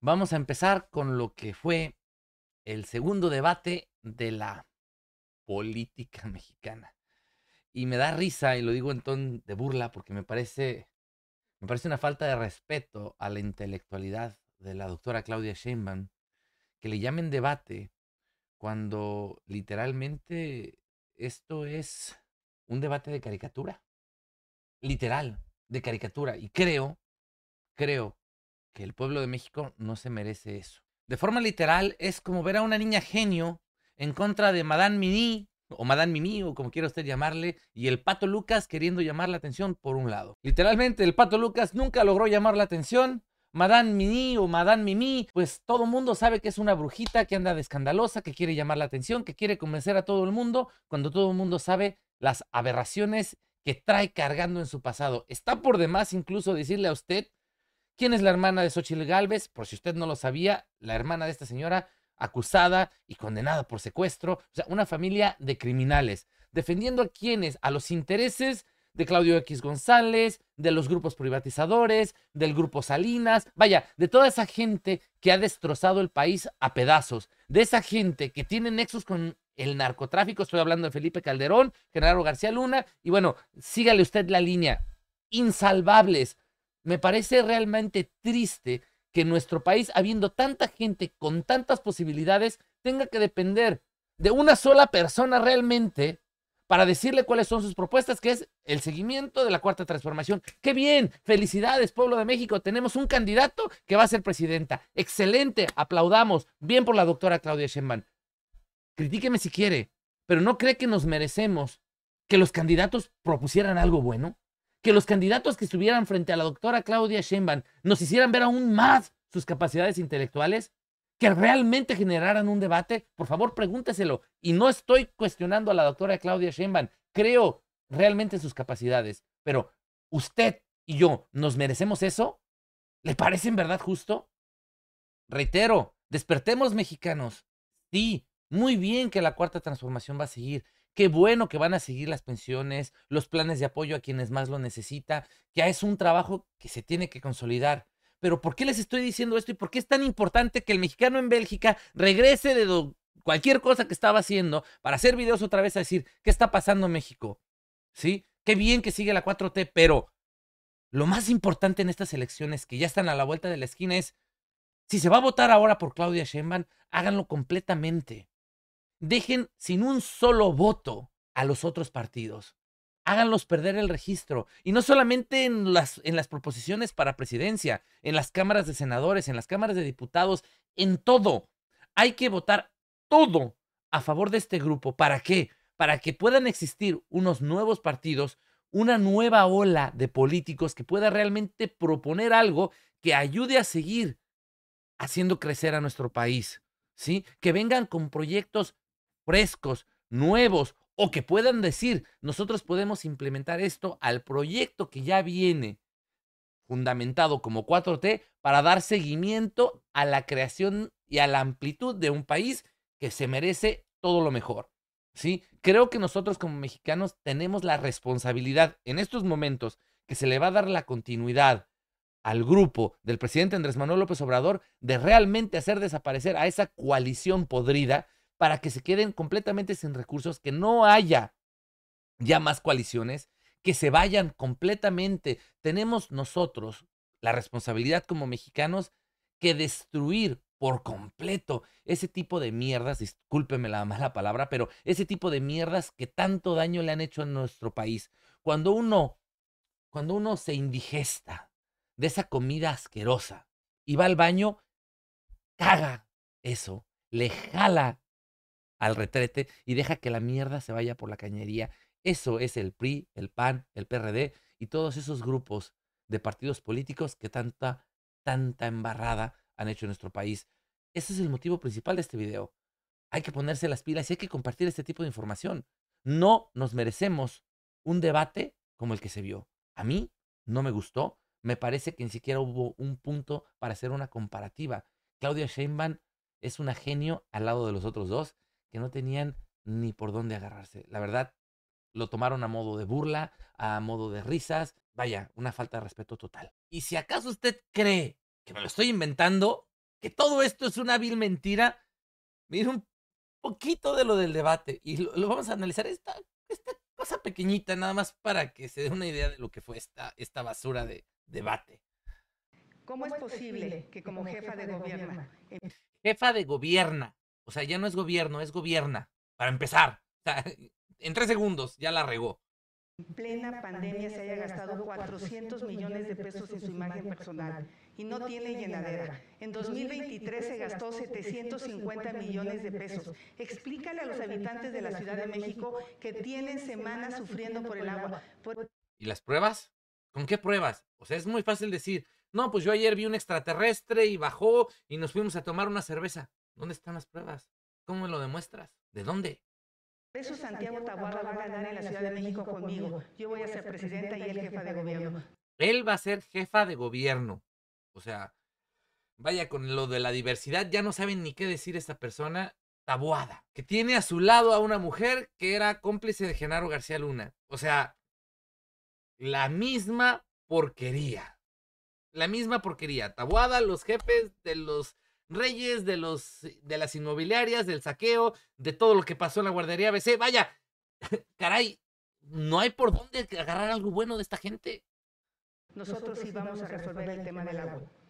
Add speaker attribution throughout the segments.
Speaker 1: Vamos a empezar con lo que fue el segundo debate de la política mexicana. Y me da risa, y lo digo en ton de burla, porque me parece, me parece una falta de respeto a la intelectualidad de la doctora Claudia Sheinbaum, que le llamen debate cuando literalmente esto es un debate de caricatura. Literal, de caricatura. Y creo, creo que el pueblo de México no se merece eso. De forma literal, es como ver a una niña genio en contra de Madame Mini, o Madame Mimi, o como quiera usted llamarle, y el Pato Lucas queriendo llamar la atención por un lado. Literalmente, el Pato Lucas nunca logró llamar la atención. Madame Mini o Madame Mimi, pues todo mundo sabe que es una brujita que anda de escandalosa, que quiere llamar la atención, que quiere convencer a todo el mundo, cuando todo el mundo sabe las aberraciones que trae cargando en su pasado. Está por demás incluso decirle a usted ¿Quién es la hermana de Xochitl Galvez? Por si usted no lo sabía, la hermana de esta señora acusada y condenada por secuestro. O sea, una familia de criminales. Defendiendo a quienes, a los intereses de Claudio X González, de los grupos privatizadores, del grupo Salinas, vaya, de toda esa gente que ha destrozado el país a pedazos, de esa gente que tiene nexos con el narcotráfico, estoy hablando de Felipe Calderón, General García Luna, y bueno, sígale usted la línea, insalvables, me parece realmente triste que nuestro país, habiendo tanta gente con tantas posibilidades, tenga que depender de una sola persona realmente para decirle cuáles son sus propuestas, que es el seguimiento de la cuarta transformación. ¡Qué bien! ¡Felicidades, pueblo de México! Tenemos un candidato que va a ser presidenta. ¡Excelente! Aplaudamos. Bien por la doctora Claudia Sheinbaum. Critíqueme si quiere, pero ¿no cree que nos merecemos que los candidatos propusieran algo bueno? que los candidatos que estuvieran frente a la doctora Claudia Sheinbaum nos hicieran ver aún más sus capacidades intelectuales, que realmente generaran un debate, por favor pregúnteselo. Y no estoy cuestionando a la doctora Claudia Sheinbaum, creo realmente sus capacidades, pero usted y yo, ¿nos merecemos eso? ¿Le parece en verdad justo? Reitero, despertemos mexicanos. Sí, muy bien que la cuarta transformación va a seguir, Qué bueno que van a seguir las pensiones, los planes de apoyo a quienes más lo necesita. Ya es un trabajo que se tiene que consolidar. Pero ¿por qué les estoy diciendo esto y por qué es tan importante que el mexicano en Bélgica regrese de cualquier cosa que estaba haciendo para hacer videos otra vez a decir qué está pasando en México? ¿Sí? Qué bien que sigue la 4T, pero lo más importante en estas elecciones que ya están a la vuelta de la esquina es si se va a votar ahora por Claudia Sheinbaum, háganlo completamente dejen sin un solo voto a los otros partidos. Háganlos perder el registro. Y no solamente en las, en las proposiciones para presidencia, en las cámaras de senadores, en las cámaras de diputados, en todo. Hay que votar todo a favor de este grupo. ¿Para qué? Para que puedan existir unos nuevos partidos, una nueva ola de políticos que pueda realmente proponer algo que ayude a seguir haciendo crecer a nuestro país, ¿sí? Que vengan con proyectos frescos, nuevos, o que puedan decir, nosotros podemos implementar esto al proyecto que ya viene fundamentado como 4T para dar seguimiento a la creación y a la amplitud de un país que se merece todo lo mejor. ¿sí? Creo que nosotros como mexicanos tenemos la responsabilidad en estos momentos que se le va a dar la continuidad al grupo del presidente Andrés Manuel López Obrador de realmente hacer desaparecer a esa coalición podrida para que se queden completamente sin recursos, que no haya ya más coaliciones, que se vayan completamente. Tenemos nosotros la responsabilidad como mexicanos que destruir por completo ese tipo de mierdas, discúlpeme la mala palabra, pero ese tipo de mierdas que tanto daño le han hecho a nuestro país. Cuando uno, cuando uno se indigesta de esa comida asquerosa y va al baño, caga eso, le jala al retrete y deja que la mierda se vaya por la cañería. Eso es el PRI, el PAN, el PRD y todos esos grupos de partidos políticos que tanta, tanta embarrada han hecho en nuestro país. Ese es el motivo principal de este video. Hay que ponerse las pilas y hay que compartir este tipo de información. No nos merecemos un debate como el que se vio. A mí no me gustó. Me parece que ni siquiera hubo un punto para hacer una comparativa. Claudia Sheinbaum es una genio al lado de los otros dos que no tenían ni por dónde agarrarse. La verdad, lo tomaron a modo de burla, a modo de risas. Vaya, una falta de respeto total. Y si acaso usted cree que me lo estoy inventando, que todo esto es una vil mentira, mire un poquito de lo del debate y lo, vamos a analizar. Esta, esta cosa pequeñita, nada más para que se dé una idea de lo que fue esta, esta basura de debate.
Speaker 2: ¿Cómo es posible que como jefa de gobierno... Eh,
Speaker 1: jefa de gobierno... O sea, ya no es gobierno, es gobierna, para empezar. en tres segundos ya la regó.
Speaker 2: En plena pandemia se haya gastado 400 millones de pesos en su imagen personal y no tiene llenadera. En 2023 se gastó 750 millones de pesos. Explícale a los habitantes de la Ciudad de México que tienen semanas sufriendo por el agua.
Speaker 1: ¿Y las pruebas? ¿Con qué pruebas? O sea, es muy fácil decir, no, pues yo ayer vi un extraterrestre y bajó y nos fuimos a tomar una cerveza. ¿Dónde están las pruebas? ¿Cómo lo demuestras? ¿De dónde?
Speaker 2: Eso Santiago Taboada va a ganar en la Ciudad de México conmigo. Yo voy a ser presidenta y él jefa de gobierno.
Speaker 1: Él va a ser jefa de gobierno. O sea, vaya con lo de la diversidad, ya no saben ni qué decir esta persona tabuada, que tiene a su lado a una mujer que era cómplice de Genaro García Luna. O sea, la misma porquería. La misma porquería. Tabuada, los jefes de los reyes, de, los, de las inmobiliarias, del saqueo, de todo lo que pasó en la guardería BC. Vaya, caray, no hay por dónde agarrar algo bueno de esta gente.
Speaker 2: Nosotros sí vamos a resolver el tema del agua.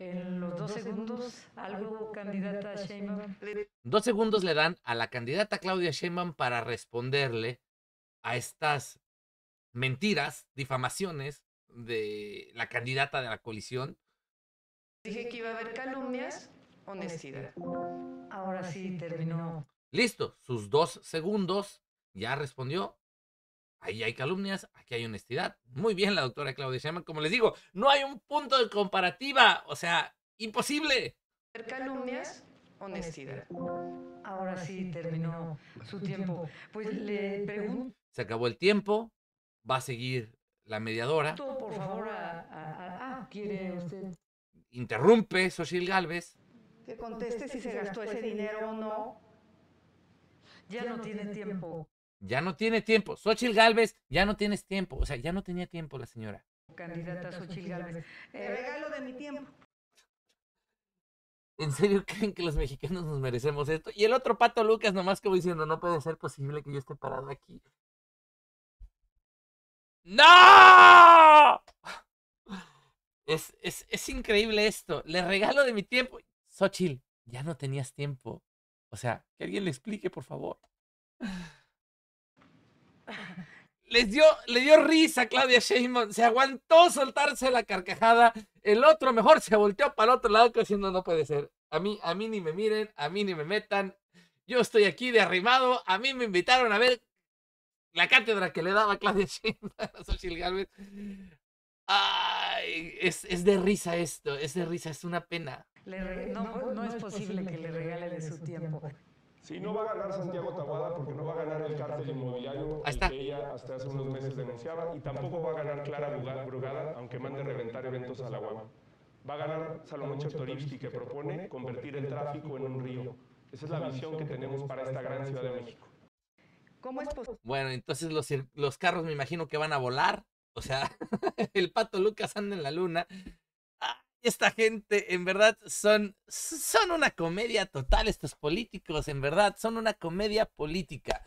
Speaker 2: En los dos segundos, algo candidata Sheinbaum.
Speaker 1: Dos segundos le dan a la candidata Claudia Sheinbaum para responderle a estas mentiras, difamaciones de la candidata de la coalición
Speaker 2: Dije que iba a haber calumnias, honestidad. Ahora sí terminó.
Speaker 1: Listo, sus dos segundos ya respondió. Ahí hay calumnias, aquí hay honestidad. Muy bien, la doctora Claudia Seaman, Como les digo, no hay un punto de comparativa. O sea, imposible.
Speaker 2: Calumnias, honestidad. Ahora sí terminó su tiempo. Pues, pues le pregunto.
Speaker 1: Se acabó el tiempo. Va a seguir la mediadora.
Speaker 2: Por favor, ¿quiere usted?
Speaker 1: interrumpe Xochil Galvez
Speaker 2: Que conteste si se gastó ese dinero o no. Ya, no tiene tiempo.
Speaker 1: Ya no tiene tiempo. Xochil Galvez, ya no tienes tiempo. O sea, ya no tenía tiempo la señora.
Speaker 2: Candidata Xochil Galvez. Eh, regalo de mi tiempo.
Speaker 1: ¿En serio creen que los mexicanos nos merecemos esto? Y el otro pato Lucas nomás voy diciendo, no puede ser posible que yo esté parado aquí. ¡No! Es, increíble esto. Le regalo de mi tiempo. Xochitl, ya no tenías tiempo. O sea, que alguien le explique, por favor. Les dio, le dio risa Claudia Sheinbaum. Se aguantó soltarse la carcajada. El otro mejor se volteó para el otro lado diciendo, no puede ser. A mí, a mí ni me miren, a mí ni me metan. Yo estoy aquí de arrimado. A mí me invitaron a ver la cátedra que le daba Claudia Sheinbaum a Xochitl Galvez. Ay, es, es de risa esto, es de risa, es una pena.
Speaker 2: no, es posible que le regale de su tiempo. Si no va a ganar Santiago Taboada porque no va a ganar el cártel inmobiliario que ella hasta hace unos meses denunciaba y tampoco va a ganar Clara Brugada, aunque mande reventar eventos a la UAM. Va a ganar Salomón Chertorivsky que propone convertir el tráfico en un río.
Speaker 1: Esa es la visión que tenemos para esta gran Ciudad de México. ¿Cómo es posible? Bueno, entonces los, los carros me imagino que van a volar. O sea, el pato Lucas anda en la luna. esta gente, en verdad, son, son una comedia total, estos políticos, en verdad, son una comedia política.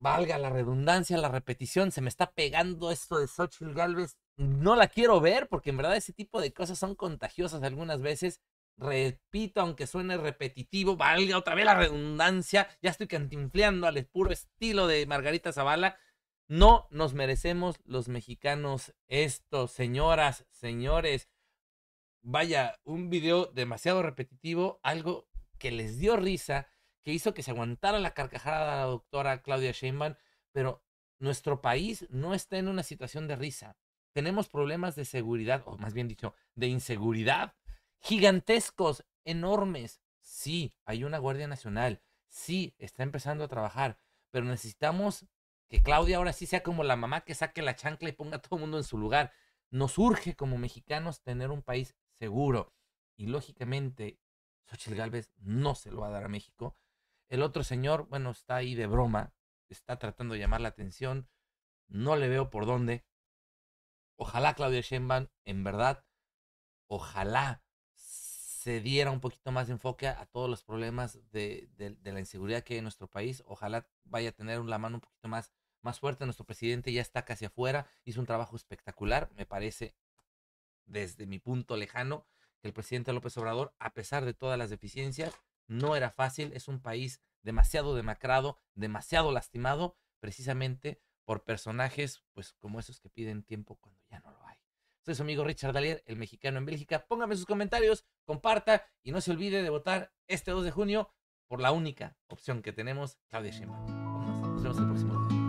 Speaker 1: Valga la redundancia, la repetición, se me está pegando esto de Xochitl Galvez. No la quiero ver porque en verdad ese tipo de cosas son contagiosas algunas veces repito, aunque suene repetitivo, valga otra vez la redundancia, ya estoy cantinfleando al puro estilo de Margarita Zavala, no nos merecemos los mexicanos esto, señoras, señores. Vaya, un video demasiado repetitivo, algo que les dio risa, que hizo que se aguantara la carcajada de la doctora Claudia Sheinbaum, pero nuestro país no está en una situación de risa. Tenemos problemas de seguridad, o más bien dicho, de inseguridad, gigantescos, enormes. Sí, hay una Guardia Nacional, sí, está empezando a trabajar, pero necesitamos que Claudia ahora sí sea como la mamá que saque la chancla y ponga a todo el mundo en su lugar. Nos urge como mexicanos tener un país seguro. Y lógicamente, Xochitl Galvez no se lo va a dar a México. El otro señor, bueno, está ahí de broma, está tratando de llamar la atención. No le veo por dónde. Ojalá Claudia Sheinbaum, en verdad, ojalá se diera un poquito más de enfoque a, todos los problemas de, la inseguridad que hay en nuestro país. Ojalá vaya a tener la mano un poquito más, más fuerte. Nuestro presidente ya está casi afuera, hizo un trabajo espectacular, me parece, desde mi punto lejano, que el presidente López Obrador, a pesar de todas las deficiencias, no era fácil. Es un país demasiado demacrado, demasiado lastimado, precisamente por personajes, pues como esos que piden tiempo cuando ya no lo soy su amigo Richard Dalier, el mexicano en Bélgica. Póngame sus comentarios, comparta y no se olvide de votar este 2 de junio por la única opción que tenemos, Claudia Sheinbaum. Nos vemos el próximo día.